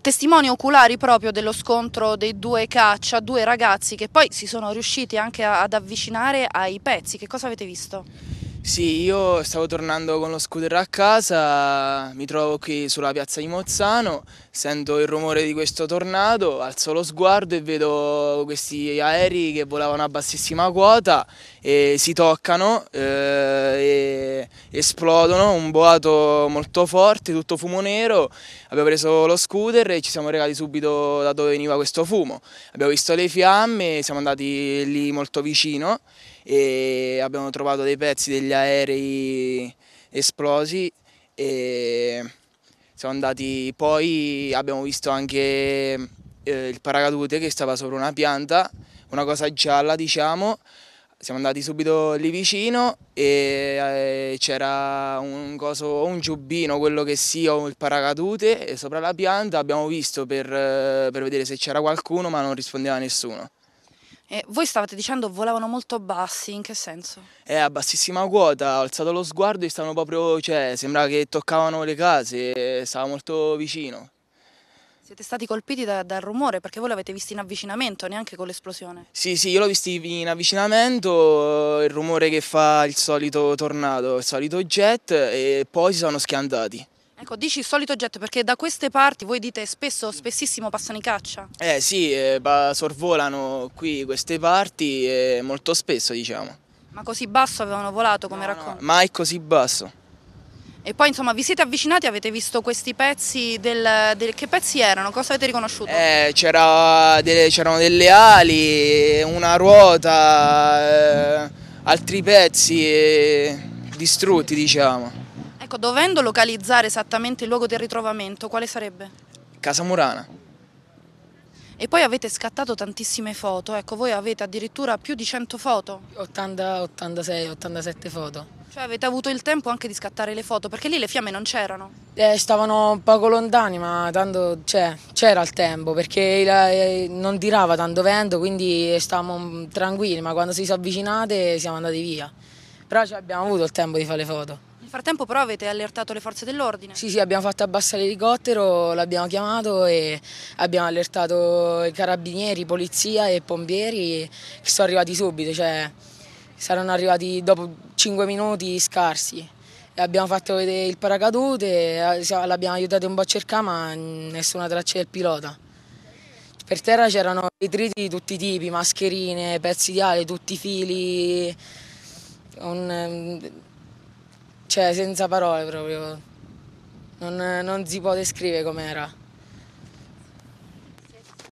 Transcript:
testimoni oculari proprio dello scontro dei due caccia, due ragazzi che poi si sono riusciti anche ad avvicinare ai pezzi. Che cosa avete visto? Sì, io stavo tornando con lo scooter a casa, mi trovo qui sulla piazza di Mozzano, sento il rumore di questo tornado, alzo lo sguardo e vedo questi aerei che volavano a bassissima quota e si toccano eh, e esplodono, un boato molto forte, tutto fumo nero, abbiamo preso lo scooter e ci siamo recati subito da dove veniva questo fumo, abbiamo visto le fiamme, siamo andati lì molto vicino e abbiamo trovato dei pezzi degli aerei esplosi e siamo andati, poi abbiamo visto anche eh, il paracadute che stava sopra una pianta, una cosa gialla diciamo, siamo andati subito lì vicino e eh, c'era un coso, un giubbino, quello che sia, o il paracadute sopra la pianta abbiamo visto per, eh, per vedere se c'era qualcuno ma non rispondeva nessuno. E voi stavate dicendo volavano molto bassi, in che senso? Eh, a bassissima quota, ho alzato lo sguardo e stavano proprio, cioè, sembrava che toccavano le case, stava molto vicino. Siete stati colpiti da, dal rumore perché voi l'avete visto in avvicinamento, neanche con l'esplosione? Sì, sì, io l'ho visto in avvicinamento, eh, il rumore che fa il solito tornado, il solito jet e poi si sono schiantati. Ecco, dici il solito oggetto perché da queste parti voi dite spesso, spessissimo passano i caccia. Eh sì, eh, sorvolano qui queste parti eh, molto spesso diciamo. Ma così basso avevano volato come no, racconto? No, mai così basso. E poi insomma vi siete avvicinati, avete visto questi pezzi, del, del, che pezzi erano? Cosa avete riconosciuto? Eh, c'erano delle, delle ali, una ruota, eh, altri pezzi eh, distrutti diciamo. Ecco, dovendo localizzare esattamente il luogo del ritrovamento, quale sarebbe? Casa Murana. E poi avete scattato tantissime foto, ecco, voi avete addirittura più di 100 foto. 80, 86, 87 foto. Cioè avete avuto il tempo anche di scattare le foto, perché lì le fiamme non c'erano? Eh, stavano un poco lontani, ma tanto c'era il tempo, perché eh, non tirava tanto vento, quindi stavamo tranquilli, ma quando si sono avvicinate siamo andati via. Però cioè, abbiamo avuto il tempo di fare le foto. Nel frattempo però avete allertato le forze dell'ordine? Sì, sì, abbiamo fatto abbassare l'elicottero, l'abbiamo chiamato e abbiamo allertato i carabinieri, polizia e pompieri che sono arrivati subito, cioè saranno arrivati dopo 5 minuti scarsi. Abbiamo fatto vedere il paracadute, eh, l'abbiamo aiutato un po' a cercare ma nessuna traccia del pilota. Per terra c'erano detriti di tutti i tipi, mascherine, pezzi di ali, tutti i fili, un, cioè senza parole proprio, non, non si può descrivere com'era.